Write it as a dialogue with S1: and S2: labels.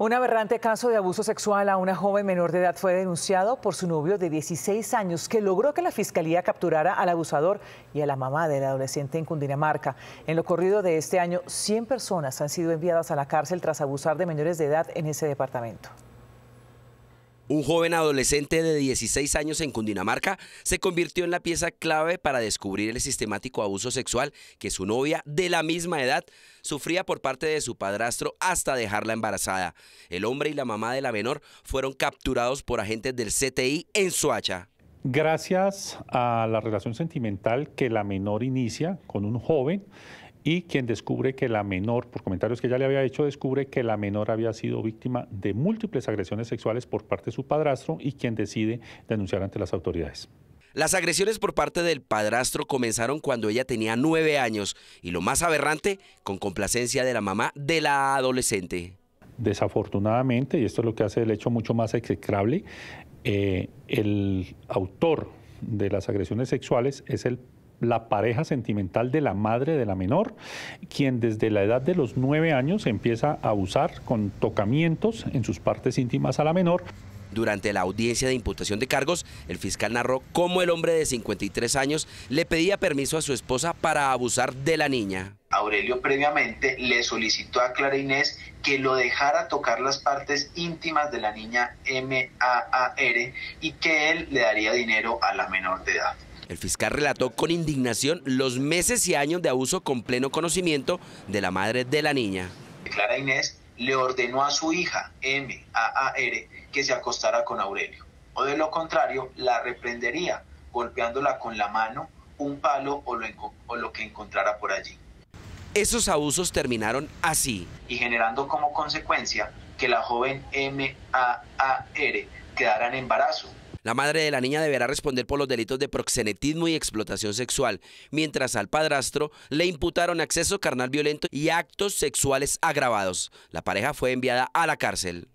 S1: Un aberrante caso de abuso sexual a una joven menor de edad fue denunciado por su novio de 16 años, que logró que la fiscalía capturara al abusador y a la mamá del adolescente en Cundinamarca. En lo corrido de este año, 100 personas han sido enviadas a la cárcel tras abusar de menores de edad en ese departamento.
S2: Un joven adolescente de 16 años en Cundinamarca se convirtió en la pieza clave para descubrir el sistemático abuso sexual que su novia de la misma edad sufría por parte de su padrastro hasta dejarla embarazada. El hombre y la mamá de la menor fueron capturados por agentes del CTI en Soacha.
S3: Gracias a la relación sentimental que la menor inicia con un joven, y quien descubre que la menor, por comentarios que ya le había hecho, descubre que la menor había sido víctima de múltiples agresiones sexuales por parte de su padrastro y quien decide denunciar ante las autoridades.
S2: Las agresiones por parte del padrastro comenzaron cuando ella tenía nueve años y lo más aberrante, con complacencia de la mamá de la adolescente.
S3: Desafortunadamente, y esto es lo que hace el hecho mucho más execrable, eh, el autor de las agresiones sexuales es el la pareja sentimental de la madre de la menor, quien desde la edad de los nueve años empieza a abusar con tocamientos en sus partes íntimas a la menor. Durante la audiencia de imputación de cargos,
S2: el fiscal narró cómo el hombre de 53 años le pedía permiso a su esposa para abusar de la niña.
S4: Aurelio previamente le solicitó a Clara Inés que lo dejara tocar las partes íntimas de la niña MAAR y que él le daría dinero a la menor de edad.
S2: El fiscal relató con indignación los meses y años de abuso con pleno conocimiento de la madre de la niña.
S4: Clara Inés le ordenó a su hija, M. A. A. R., que se acostara con Aurelio. O de lo contrario, la reprendería golpeándola con la mano, un palo o lo, que encontrara por allí.
S2: Esos abusos terminaron así.
S4: Y generando como consecuencia que la joven M. A. R. quedara en embarazo
S2: la madre de la niña deberá responder por los delitos de proxenetismo y explotación sexual, mientras al padrastro le imputaron acceso carnal violento y actos sexuales agravados. La pareja fue enviada a la cárcel.